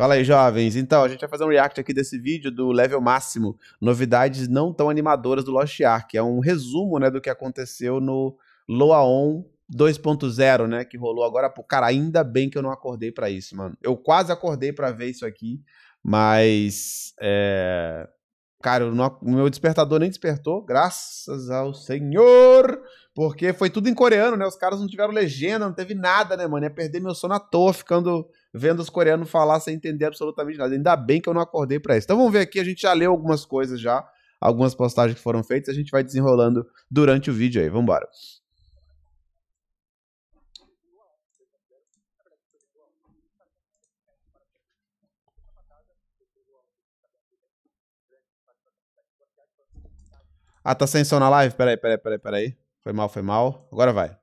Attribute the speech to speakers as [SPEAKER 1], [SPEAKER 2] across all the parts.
[SPEAKER 1] Fala aí, jovens. Então, a gente vai fazer um react aqui desse vídeo do Level Máximo. Novidades não tão animadoras do Lost Ark. É um resumo, né, do que aconteceu no Loaon 2.0, né, que rolou agora. cara, ainda bem que eu não acordei para isso, mano. Eu quase acordei para ver isso aqui, mas... É... Cara, o meu despertador nem despertou, graças ao Senhor! Porque foi tudo em coreano, né? Os caras não tiveram legenda, não teve nada, né, mano? Ia é perder meu sono à toa ficando vendo os coreanos falar sem entender absolutamente nada. Ainda bem que eu não acordei para isso. Então vamos ver aqui, a gente já leu algumas coisas já, algumas postagens que foram feitas, a gente vai desenrolando durante o vídeo aí. Vamos embora. Ah, tá sem som na live? Peraí, peraí, peraí, peraí. Foi mal, foi mal. Agora vai.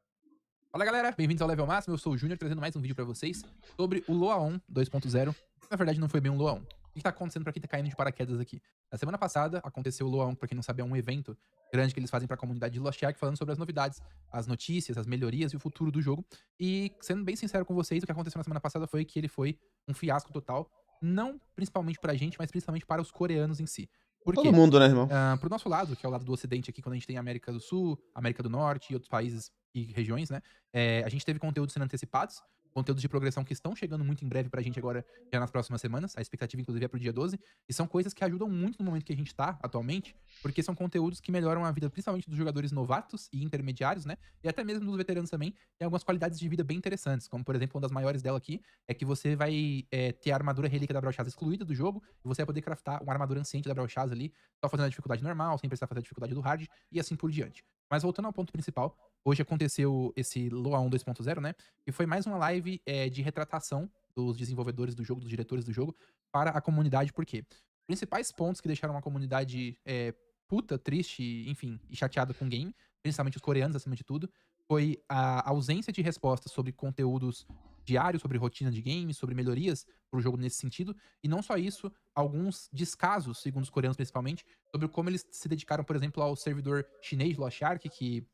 [SPEAKER 2] Fala galera, bem-vindos ao Level Máximo. Eu sou o Júnior trazendo mais um vídeo para vocês sobre o Loaon 2.0. Na verdade, não foi bem um Loaon. O que está acontecendo para quem está caindo de paraquedas aqui? Na semana passada aconteceu o Loaon, para quem não sabe, é um evento grande que eles fazem para a comunidade de Lost Ark, falando sobre as novidades, as notícias, as melhorias e o futuro do jogo. E sendo bem sincero com vocês, o que aconteceu na semana passada foi que ele foi um fiasco total, não principalmente para a gente, mas principalmente para os coreanos em si. Por Todo quê? mundo, né, irmão? Ah, pro nosso lado, que é o lado do Ocidente aqui, quando a gente tem América do Sul, América do Norte e outros países e regiões, né? É, a gente teve conteúdos sendo antecipados conteúdos de progressão que estão chegando muito em breve pra gente agora, já nas próximas semanas. A expectativa, inclusive, é pro dia 12. E são coisas que ajudam muito no momento que a gente tá atualmente, porque são conteúdos que melhoram a vida, principalmente dos jogadores novatos e intermediários, né? E até mesmo dos veteranos também. tem algumas qualidades de vida bem interessantes, como, por exemplo, uma das maiores dela aqui é que você vai é, ter a armadura relíquia da Brauchaz excluída do jogo, e você vai poder craftar uma armadura anciente da Brauchaz ali, só fazendo a dificuldade normal, sem precisar fazer a dificuldade do hard, e assim por diante. Mas voltando ao ponto principal, hoje aconteceu esse Loa 1 2.0, né? E foi mais uma live live é, eh, de retratação dos desenvolvedores do jogo, dos diretores do jogo, para a comunidade, porque principais pontos que deixaram a comunidade é, puta, triste, enfim, e chateada com o game, principalmente os coreanos, acima de tudo, foi a ausência de respostas sobre conteúdos diários, sobre rotina de game, sobre melhorias para o jogo nesse sentido. E não só isso, alguns descasos, segundo os coreanos principalmente, sobre como eles se dedicaram, por exemplo, ao servidor chinês Lost Ark, que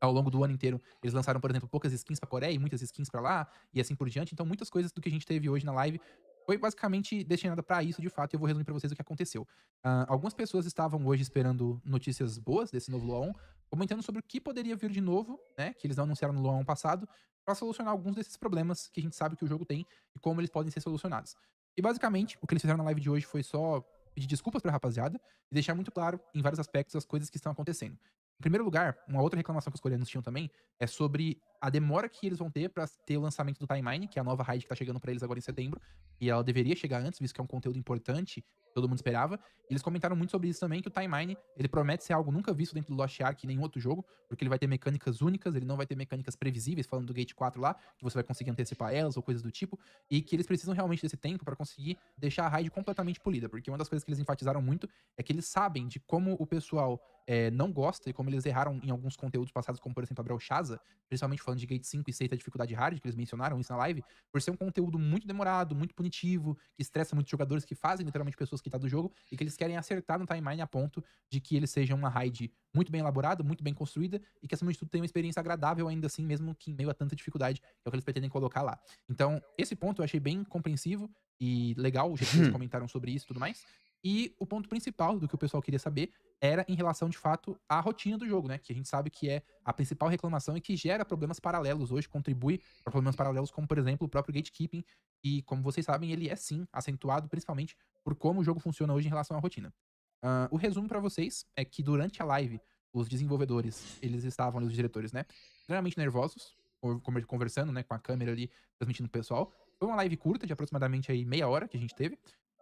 [SPEAKER 2] ao longo do ano inteiro, eles lançaram, por exemplo, poucas skins pra Coreia e muitas skins para lá, e assim por diante. Então, muitas coisas do que a gente teve hoje na live foi basicamente destinada para isso de fato, e eu vou resumir para vocês o que aconteceu. Uh, algumas pessoas estavam hoje esperando notícias boas desse novo Luan, comentando sobre o que poderia vir de novo, né, que eles não anunciaram no Luan passado, para solucionar alguns desses problemas que a gente sabe que o jogo tem e como eles podem ser solucionados. E basicamente, o que eles fizeram na live de hoje foi só pedir desculpas pra rapaziada e deixar muito claro em vários aspectos as coisas que estão acontecendo. Em primeiro lugar, uma outra reclamação que os coreanos tinham também é sobre a demora que eles vão ter para ter o lançamento do Timeline, que é a nova raid que tá chegando para eles agora em setembro, e ela deveria chegar antes, visto que é um conteúdo importante todo mundo esperava. Eles comentaram muito sobre isso também, que o Timeline, ele promete ser algo nunca visto dentro do Lost Ark em nenhum outro jogo, porque ele vai ter mecânicas únicas, ele não vai ter mecânicas previsíveis, falando do Gate 4 lá, que você vai conseguir antecipar elas ou coisas do tipo, e que eles precisam realmente desse tempo para conseguir deixar a raid completamente polida, porque uma das coisas que eles enfatizaram muito é que eles sabem de como o pessoal é, não gosta e como eles erraram em alguns conteúdos passados, como por exemplo a Brel principalmente falando de Gate 5 e 6 da dificuldade hard, que eles mencionaram isso na live, por ser um conteúdo muito demorado, muito punitivo, que estressa muitos jogadores, que fazem literalmente pessoas que tá do jogo e que eles querem acertar no timeline a ponto de que ele seja uma raid muito bem elaborada, muito bem construída e que, acima de tudo, tenha uma experiência agradável ainda assim, mesmo que em meio a tanta dificuldade, é o que eles pretendem colocar lá. Então, esse ponto eu achei bem compreensivo e legal o jeito que eles comentaram sobre isso e tudo mais. E o ponto principal do que o pessoal queria saber era em relação, de fato, à rotina do jogo, né? Que a gente sabe que é a principal reclamação e que gera problemas paralelos hoje, contribui para problemas paralelos, como, por exemplo, o próprio gatekeeping. E, como vocês sabem, ele é sim acentuado, principalmente por como o jogo funciona hoje em relação à rotina. Uh, o resumo para vocês é que durante a live, os desenvolvedores, eles estavam, os diretores, né? Extremamente nervosos, conversando, né? Com a câmera ali, transmitindo o pessoal. Foi uma live curta, de aproximadamente aí meia hora que a gente teve.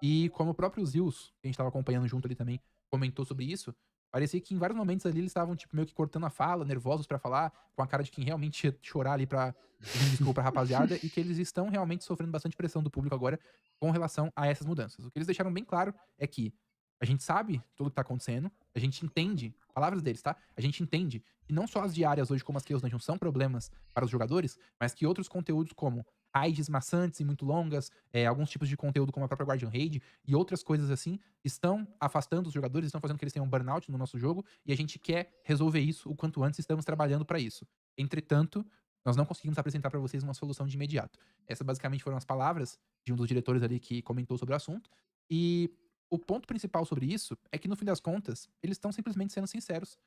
[SPEAKER 2] E como o próprio Zeus, que a gente estava acompanhando junto ali também, comentou sobre isso, parecia que em vários momentos ali eles estavam tipo, meio que cortando a fala, nervosos para falar, com a cara de quem realmente ia chorar ali para pedir desculpa a rapaziada, e que eles estão realmente sofrendo bastante pressão do público agora com relação a essas mudanças. O que eles deixaram bem claro é que a gente sabe tudo que tá acontecendo, a gente entende, palavras deles, tá? A gente entende que não só as diárias hoje, como as que os não são problemas para os jogadores, mas que outros conteúdos como raids maçantes e muito longas, é, alguns tipos de conteúdo como a própria Guardian Raid e outras coisas assim, estão afastando os jogadores, estão fazendo que eles tenham burnout no nosso jogo, e a gente quer resolver isso o quanto antes, estamos trabalhando para isso. Entretanto, nós não conseguimos apresentar para vocês uma solução de imediato. Essas basicamente foram as palavras de um dos diretores ali que comentou sobre o assunto, e o ponto principal sobre isso é que no fim das contas, eles estão simplesmente sendo sinceros.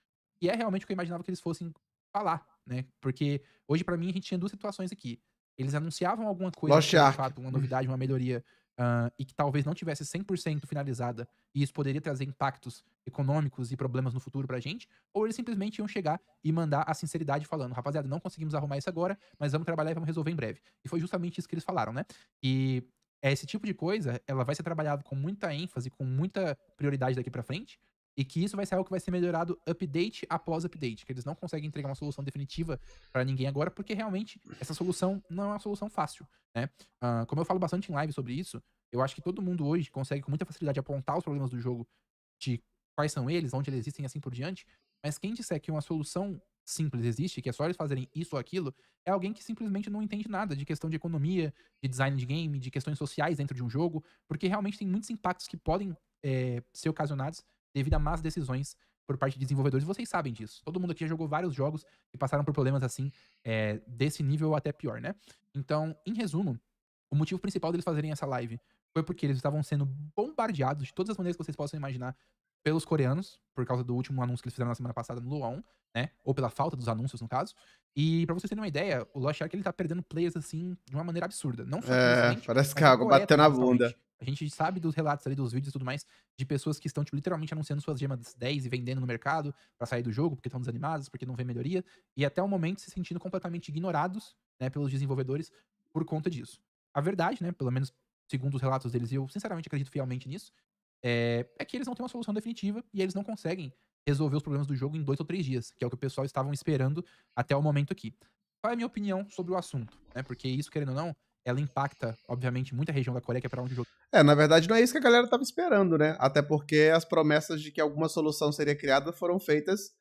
[SPEAKER 2] E é realmente o que eu imaginava que eles fossem falar, né? Porque hoje para mim a gente tinha duas situações aqui eles anunciavam alguma coisa, Lost de fato, uma novidade, uma melhoria, uh, e que talvez não tivesse 100% finalizada, e isso poderia trazer impactos econômicos e problemas no futuro pra gente, ou eles simplesmente iam chegar e mandar a sinceridade falando, rapaziada, não conseguimos arrumar isso agora, mas vamos trabalhar e vamos resolver em breve. E foi justamente isso que eles falaram, né? E esse tipo de coisa, ela vai ser trabalhada com muita ênfase, com muita prioridade daqui para frente, e que isso vai ser algo que vai ser melhorado update após update, que eles não conseguem entregar uma solução definitiva para ninguém agora, porque realmente essa solução não é uma solução fácil, né? Uh, como eu falo bastante em live sobre isso, eu acho que todo mundo hoje consegue com muita facilidade apontar os problemas do jogo, de quais são eles, onde eles existem e assim por diante, mas quem disser que uma solução simples existe, que é só eles fazerem isso ou aquilo, é alguém que simplesmente não entende nada de questão de economia, de design de game, de questões sociais dentro de um jogo, porque realmente tem muitos impactos que podem é, ser ocasionados devido a más decisões por parte de desenvolvedores. Vocês sabem disso. Todo mundo aqui já jogou vários jogos que passaram por problemas assim, é, desse nível ou até pior, né? Então, em resumo, o motivo principal deles fazerem essa live foi porque eles estavam sendo bombardeados de todas as maneiras que vocês possam imaginar pelos coreanos, por causa do último anúncio que eles fizeram na semana passada no Luan, né? Ou pela falta dos anúncios, no caso. E para vocês terem uma ideia, o Lost Ark ele tá perdendo players assim de uma maneira absurda. Não só É, parece que a água bateu na bunda. A gente sabe dos relatos ali, dos vídeos e tudo mais, de pessoas que estão, tipo, literalmente anunciando suas gemas 10 e vendendo no mercado para sair do jogo, porque estão desanimadas, porque não vê melhoria, e até o momento se sentindo completamente ignorados, né, pelos desenvolvedores por conta disso. A verdade, né, pelo menos segundo os relatos deles, e eu sinceramente acredito fielmente nisso, é, é que eles não têm uma solução definitiva e eles não conseguem resolver os problemas do jogo em dois ou três dias, que é o que o pessoal estavam esperando até o momento aqui. Qual é a minha opinião sobre o assunto? Né? Porque isso, querendo ou não, ela impacta, obviamente, muita região da Coreia, que é pra onde o jogo.
[SPEAKER 1] É, na verdade, não é isso que a galera tava esperando, né? Até porque as promessas de que alguma solução seria criada foram feitas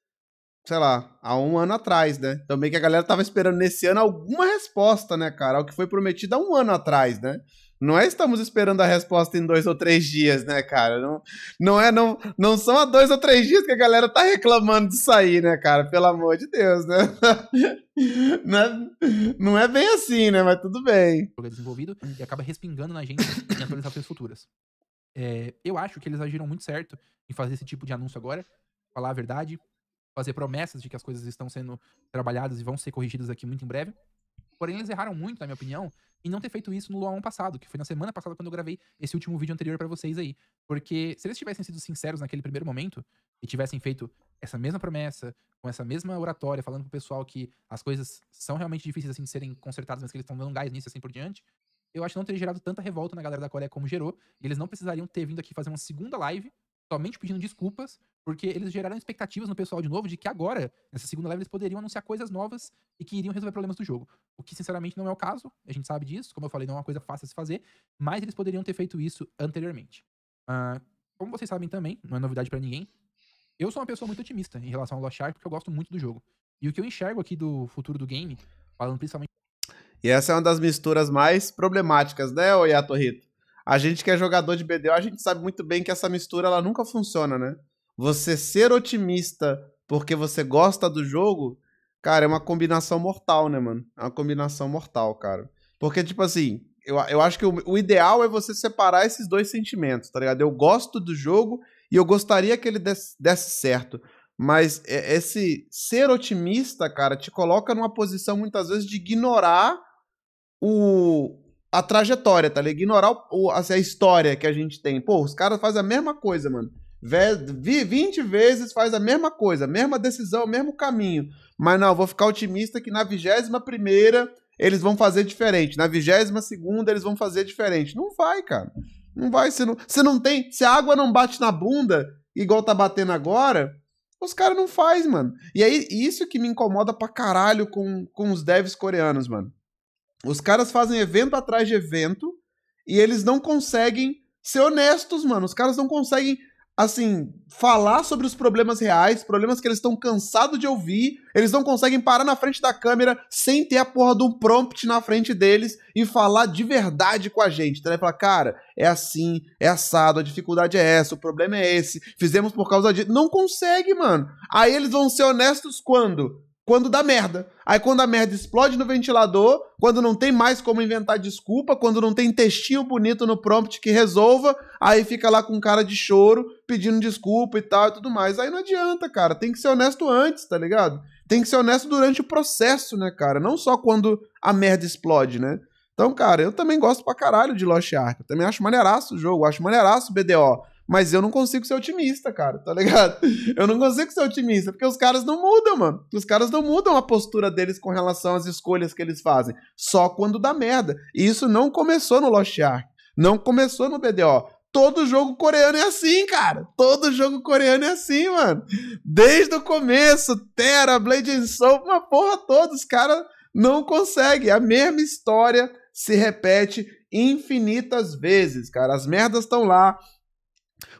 [SPEAKER 1] sei lá, há um ano atrás, né? Também que a galera tava esperando nesse ano alguma resposta, né, cara? Ao que foi prometido há um ano atrás, né? Não é estamos esperando a resposta em dois ou três dias, né, cara? Não, não é, não, não são há dois ou três dias que a galera tá reclamando de sair, né, cara? Pelo amor de Deus, né? Não é, não é bem
[SPEAKER 2] assim, né? Mas tudo bem. É desenvolvido e acaba respingando na gente em atualizações futuras. É, eu acho que eles agiram muito certo em fazer esse tipo de anúncio agora, falar a verdade, fazer promessas de que as coisas estão sendo trabalhadas e vão ser corrigidas aqui muito em breve. Porém, eles erraram muito, na minha opinião, em não ter feito isso no Luan passado, que foi na semana passada quando eu gravei esse último vídeo anterior para vocês aí. Porque se eles tivessem sido sinceros naquele primeiro momento e tivessem feito essa mesma promessa, com essa mesma oratória, falando pro pessoal que as coisas são realmente difíceis assim de serem consertadas, mas que eles estão dando gás nisso assim por diante, eu acho que não teria gerado tanta revolta na galera da Coreia como gerou. E eles não precisariam ter vindo aqui fazer uma segunda live somente pedindo desculpas, porque eles geraram expectativas no pessoal de novo de que agora, nessa segunda leva, eles poderiam anunciar coisas novas e que iriam resolver problemas do jogo. O que, sinceramente, não é o caso, a gente sabe disso, como eu falei, não é uma coisa fácil de se fazer, mas eles poderiam ter feito isso anteriormente. Uh, como vocês sabem também, não é novidade para ninguém, eu sou uma pessoa muito otimista em relação ao Lost Ark, porque eu gosto muito do jogo. E o que eu enxergo aqui do futuro do game, falando principalmente.
[SPEAKER 1] E essa é uma das misturas mais problemáticas, né, Oyato Rito? A gente que é jogador de BDO, a gente sabe muito bem que essa mistura ela nunca funciona, né? Você ser otimista porque você gosta do jogo, cara, é uma combinação mortal, né, mano? É uma combinação mortal, cara. Porque, tipo assim, eu, eu acho que o, o ideal é você separar esses dois sentimentos, tá ligado? Eu gosto do jogo e eu gostaria que ele desse, desse certo. Mas é, esse ser otimista, cara, te coloca numa posição muitas vezes de ignorar o, a trajetória, tá ligado? Ignorar o, assim, a história que a gente tem. Pô, os caras fazem a mesma coisa, mano. 20 vezes faz a mesma coisa, mesma decisão, mesmo caminho. Mas não, vou ficar otimista que na 21 primeira eles vão fazer diferente. Na 22 segunda eles vão fazer diferente. Não vai, cara. Não vai. se não, você não tem. Se a água não bate na bunda, igual tá batendo agora, os caras não faz, mano. E aí, isso que me incomoda pra caralho com, com os devs coreanos, mano. Os caras fazem evento atrás de evento e eles não conseguem ser honestos, mano. Os caras não conseguem, assim, falar sobre os problemas reais, problemas que eles estão cansados de ouvir. Eles não conseguem parar na frente da câmera sem ter a porra de um prompt na frente deles e falar de verdade com a gente. Então, né? Falar, cara, é assim, é assado, a dificuldade é essa, o problema é esse, fizemos por causa disso. Não consegue, mano. Aí eles vão ser honestos quando? quando dá merda. Aí quando a merda explode no ventilador, quando não tem mais como inventar desculpa, quando não tem textinho bonito no prompt que resolva, aí fica lá com cara de choro, pedindo desculpa e tal e tudo mais. Aí não adianta, cara. Tem que ser honesto antes, tá ligado? Tem que ser honesto durante o processo, né, cara? Não só quando a merda explode, né? Então, cara, eu também gosto pra caralho de Lost Ark. Eu também acho maneiraço o jogo, acho maneiraço o BDO. Mas eu não consigo ser otimista, cara, tá ligado? Eu não consigo ser otimista, porque os caras não mudam, mano. Os caras não mudam a postura deles com relação às escolhas que eles fazem. Só quando dá merda. E isso não começou no Lost Ark. Não começou no BDO. Todo jogo coreano é assim, cara. Todo jogo coreano é assim, mano. Desde o começo, Terra, Blade and Soul, uma porra toda, os caras não conseguem. A mesma história se repete infinitas vezes, cara. As merdas estão lá,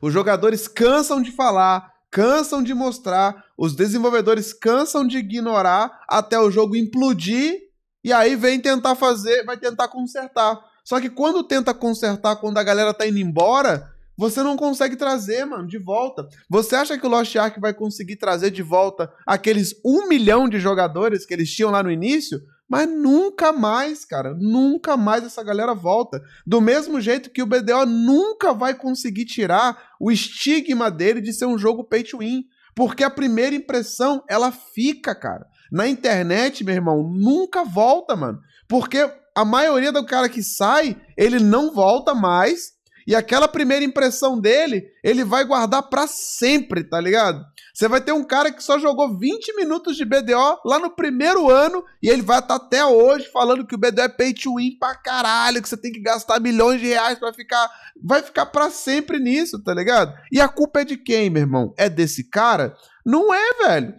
[SPEAKER 1] os jogadores cansam de falar, cansam de mostrar, os desenvolvedores cansam de ignorar até o jogo implodir e aí vem tentar fazer, vai tentar consertar. Só que quando tenta consertar, quando a galera tá indo embora, você não consegue trazer, mano, de volta. Você acha que o Lost Ark vai conseguir trazer de volta aqueles um milhão de jogadores que eles tinham lá no início? Mas nunca mais, cara, nunca mais essa galera volta. Do mesmo jeito que o BDO nunca vai conseguir tirar o estigma dele de ser um jogo pay to win. Porque a primeira impressão, ela fica, cara. Na internet, meu irmão, nunca volta, mano. Porque a maioria do cara que sai, ele não volta mais. E aquela primeira impressão dele, ele vai guardar para sempre, tá ligado? Você vai ter um cara que só jogou 20 minutos de BDO lá no primeiro ano e ele vai estar tá até hoje falando que o BDO é pay to win pra caralho, que você tem que gastar milhões de reais pra ficar. Vai ficar pra sempre nisso, tá ligado? E a culpa é de quem, meu irmão? É desse cara? Não é, velho.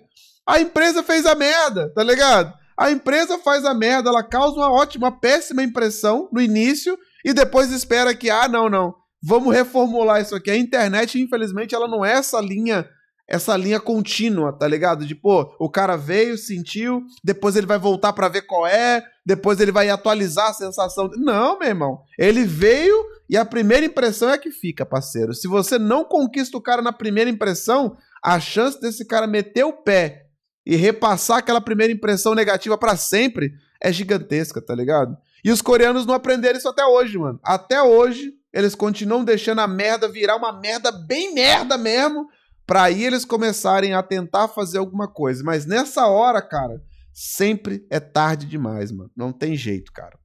[SPEAKER 1] A empresa fez a merda, tá ligado? A empresa faz a merda, ela causa uma ótima, uma péssima impressão no início e depois espera que, ah, não, não, vamos reformular isso aqui. A internet, infelizmente, ela não é essa linha essa linha contínua, tá ligado? De pô, o cara veio, sentiu, depois ele vai voltar para ver qual é, depois ele vai atualizar a sensação. Não, meu irmão. Ele veio e a primeira impressão é que fica, parceiro. Se você não conquista o cara na primeira impressão, a chance desse cara meter o pé e repassar aquela primeira impressão negativa para sempre é gigantesca, tá ligado? E os coreanos não aprenderam isso até hoje, mano. Até hoje, eles continuam deixando a merda virar uma merda bem merda mesmo para aí eles começarem a tentar fazer alguma coisa. Mas nessa hora, cara, sempre é tarde demais, mano. Não tem jeito, cara.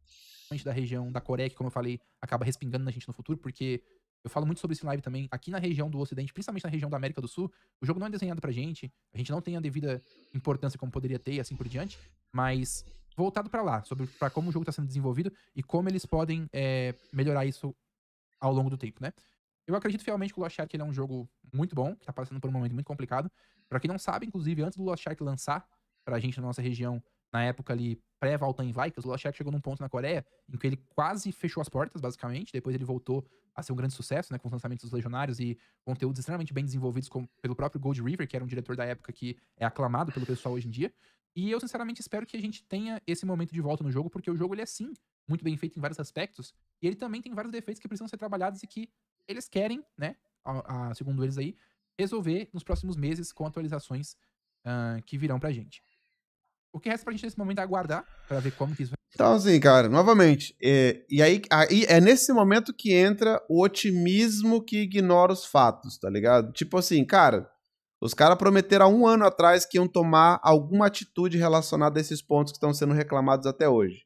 [SPEAKER 2] Da região da Coreia, que, como eu falei, acaba respingando na gente no futuro, porque eu falo muito sobre isso em live também. Aqui na região do Ocidente, principalmente na região da América do Sul, o jogo não é desenhado pra gente, a gente não tem a devida importância como poderia ter e assim por diante, mas voltado para lá, sobre pra como o jogo tá sendo desenvolvido e como eles podem é, melhorar isso ao longo do tempo, né? Eu acredito fielmente que o Lost Ark é um jogo muito bom, que tá passando por um momento muito complicado. Para quem não sabe, inclusive, antes do Lost Ark lançar pra gente na nossa região, na época ali pré-Valtan Vikings, o Lost Ark chegou num ponto na Coreia em que ele quase fechou as portas, basicamente. Depois ele voltou a ser um grande sucesso, né, com os lançamentos dos Legionários e conteúdos extremamente bem desenvolvidos com, pelo próprio Gold River, que era um diretor da época que é aclamado pelo pessoal hoje em dia. E eu, sinceramente, espero que a gente tenha esse momento de volta no jogo, porque o jogo, ele é sim muito bem feito em vários aspectos, e ele também tem vários defeitos que precisam ser trabalhados e que eles querem, né? A, a, segundo eles aí, resolver nos próximos meses com atualizações uh, que virão pra gente. O que resta pra gente nesse momento é aguardar pra ver como que isso vai.
[SPEAKER 1] Então, assim, cara, novamente. É, e aí, aí é nesse momento que entra o otimismo que ignora os fatos, tá ligado? Tipo assim, cara. Os caras prometeram há um ano atrás que iam tomar alguma atitude relacionada a esses pontos que estão sendo reclamados até hoje.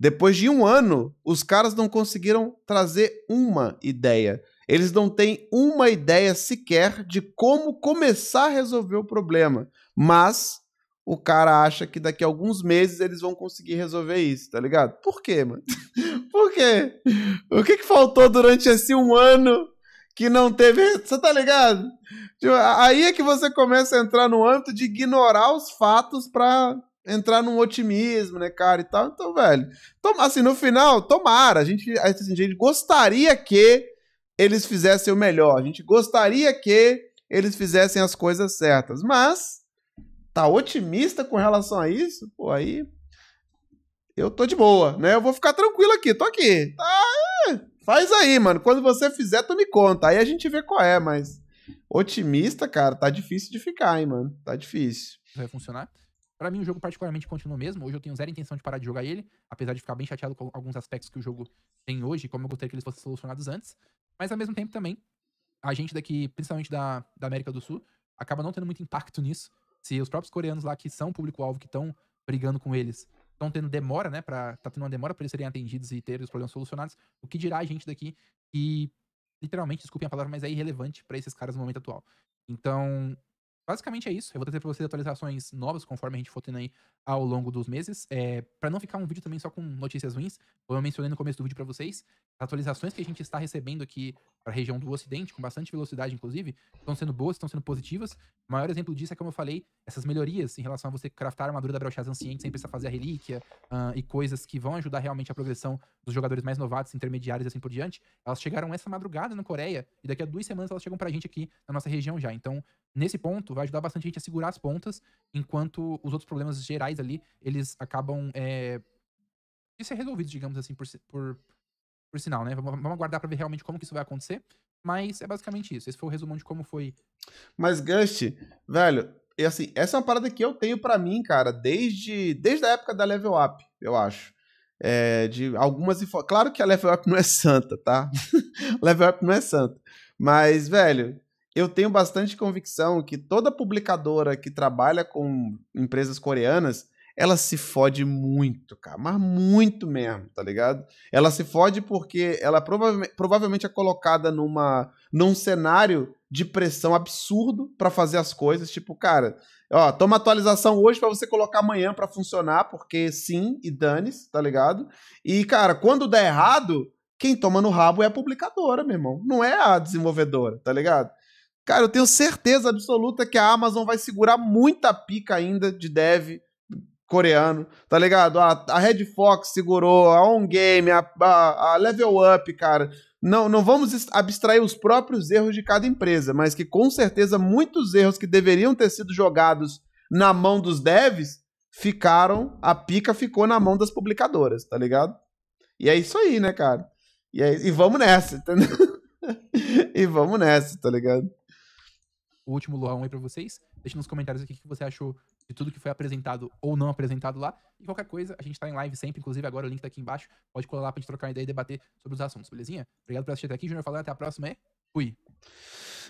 [SPEAKER 1] Depois de um ano, os caras não conseguiram trazer uma ideia. Eles não têm uma ideia sequer de como começar a resolver o problema. Mas o cara acha que daqui a alguns meses eles vão conseguir resolver isso, tá ligado? Por quê, mano? Por quê? O que, que faltou durante esse um ano que não teve. Você tá ligado? Tipo, aí é que você começa a entrar no âmbito de ignorar os fatos pra entrar num otimismo, né, cara, e tal. Então, velho, toma, assim, no final, tomara. A gente, a gente gostaria que eles fizessem o melhor. A gente gostaria que eles fizessem as coisas certas. Mas, tá otimista com relação a isso? Pô, aí eu tô de boa, né? Eu vou ficar tranquilo aqui, tô aqui. Tá, é, faz aí, mano. Quando você fizer, tu me conta. Aí a gente vê qual é, mas otimista, cara, tá difícil de ficar, hein, mano. Tá difícil.
[SPEAKER 2] Vai funcionar? Para mim, o jogo particularmente continua o mesmo. Hoje eu tenho zero intenção de parar de jogar ele, apesar de ficar bem chateado com alguns aspectos que o jogo tem hoje, como eu gostaria que eles fossem solucionados antes. Mas ao mesmo tempo também, a gente daqui, principalmente da, da América do Sul, acaba não tendo muito impacto nisso. Se os próprios coreanos lá que são público-alvo, que estão brigando com eles, estão tendo demora, né? Pra, tá tendo uma demora para eles serem atendidos e terem os problemas solucionados. O que dirá a gente daqui que, literalmente, desculpem a palavra, mas é irrelevante para esses caras no momento atual. Então, basicamente é isso. Eu vou trazer pra vocês atualizações novas, conforme a gente for tendo aí ao longo dos meses. É, para não ficar um vídeo também só com notícias ruins, como eu mencionei no começo do vídeo para vocês, as atualizações que a gente está recebendo aqui pra região do Ocidente, com bastante velocidade, inclusive, estão sendo boas, estão sendo positivas. O maior exemplo disso é, como eu falei, essas melhorias em relação a você craftar a armadura da Brauchaz Anciente sem precisar fazer a relíquia uh, e coisas que vão ajudar realmente a progressão dos jogadores mais novatos, intermediários e assim por diante. Elas chegaram essa madrugada na Coreia e daqui a duas semanas elas chegam pra gente aqui na nossa região já. Então, nesse ponto, vai ajudar bastante a gente a segurar as pontas, enquanto os outros problemas gerais ali, eles acabam é, de ser resolvidos, digamos assim, por, por, por sinal, né? Vamos, vamos aguardar para ver realmente como que isso vai acontecer, mas é basicamente isso. Esse foi o resumão de como foi. Mas,
[SPEAKER 1] Gust, velho, e assim, essa é uma parada que eu tenho para mim, cara, desde, desde a época da Level Up, eu acho. É, de algumas Claro que a Level Up não é santa, tá? level Up não é santa. Mas, velho, eu tenho bastante convicção que toda publicadora que trabalha com empresas coreanas, ela se fode muito, cara, mas muito mesmo, tá ligado? Ela se fode porque ela prova provavelmente é colocada numa num cenário de pressão absurdo para fazer as coisas, tipo, cara, ó, toma atualização hoje para você colocar amanhã para funcionar, porque sim e dane-se, tá ligado? E cara, quando dá errado, quem toma no rabo é a publicadora, meu irmão, não é a desenvolvedora, tá ligado? Cara, eu tenho certeza absoluta que a Amazon vai segurar muita pica ainda de dev coreano, tá ligado? A, a Red Fox segurou, a On Game, a, a, a Level Up, cara. Não, não vamos abstrair os próprios erros de cada empresa, mas que com certeza muitos erros que deveriam ter sido jogados na mão dos devs ficaram, a pica ficou na mão das publicadoras, tá ligado? E é isso aí, né, cara? E, é, e vamos
[SPEAKER 2] nessa, entendeu?
[SPEAKER 1] e vamos nessa, tá ligado?
[SPEAKER 2] o último Luau aí pra vocês. Deixa nos comentários aqui o que você achou de tudo que foi apresentado ou não apresentado lá. E qualquer coisa, a gente tá em live sempre, inclusive agora o link tá aqui embaixo. Pode colar lá pra gente trocar ideia e debater sobre os assuntos, belezinha? Obrigado por assistir até aqui, Júnior falando, até a próxima e
[SPEAKER 1] fui!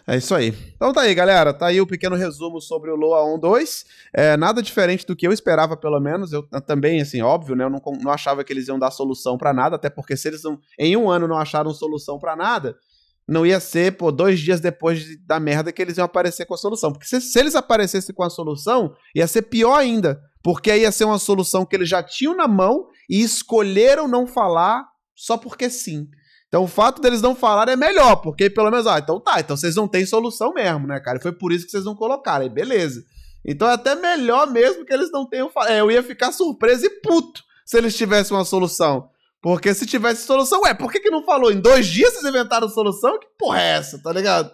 [SPEAKER 1] É isso aí. Então tá aí, galera. Tá aí o pequeno resumo sobre o Loa 1 2. É, nada diferente do que eu esperava, pelo menos. Eu também, assim, óbvio, né? Eu não, não achava que eles iam dar solução para nada, até porque se eles não, em um ano não acharam solução para nada, não ia ser, pô, dois dias depois da merda que eles iam aparecer com a solução. Porque se, se eles aparecessem com a solução, ia ser pior ainda. Porque ia ser uma solução que eles já tinham na mão e escolheram não falar só porque sim. Então o fato deles não falar é melhor, porque pelo menos, ah, então tá, então vocês não têm solução mesmo, né, cara? Foi por isso que vocês não colocaram, aí beleza. Então é até melhor mesmo que eles não tenham falado. É, eu ia ficar surpreso e puto se eles tivessem uma solução. Porque se tivesse solução, ué, por que, que não falou? Em dois dias vocês inventaram solução? Que porra é essa, tá ligado?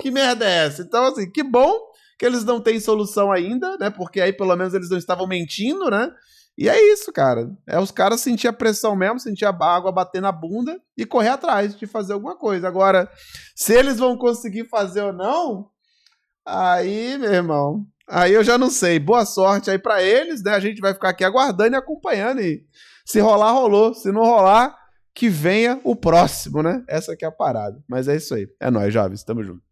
[SPEAKER 1] Que merda é essa? Então, assim, que bom que eles não têm solução ainda, né? Porque aí pelo menos eles não estavam mentindo, né? E é isso, cara. É os caras sentir a pressão mesmo, sentir a água bater na bunda e correr atrás de fazer alguma coisa. Agora, se eles vão conseguir fazer ou não, aí, meu irmão, aí eu já não sei. Boa sorte aí para eles, né? A gente vai ficar aqui aguardando e acompanhando e se rolar, rolou. Se não rolar, que venha o próximo, né? Essa que é a parada. Mas é isso aí. É nós, jovens. Tamo junto.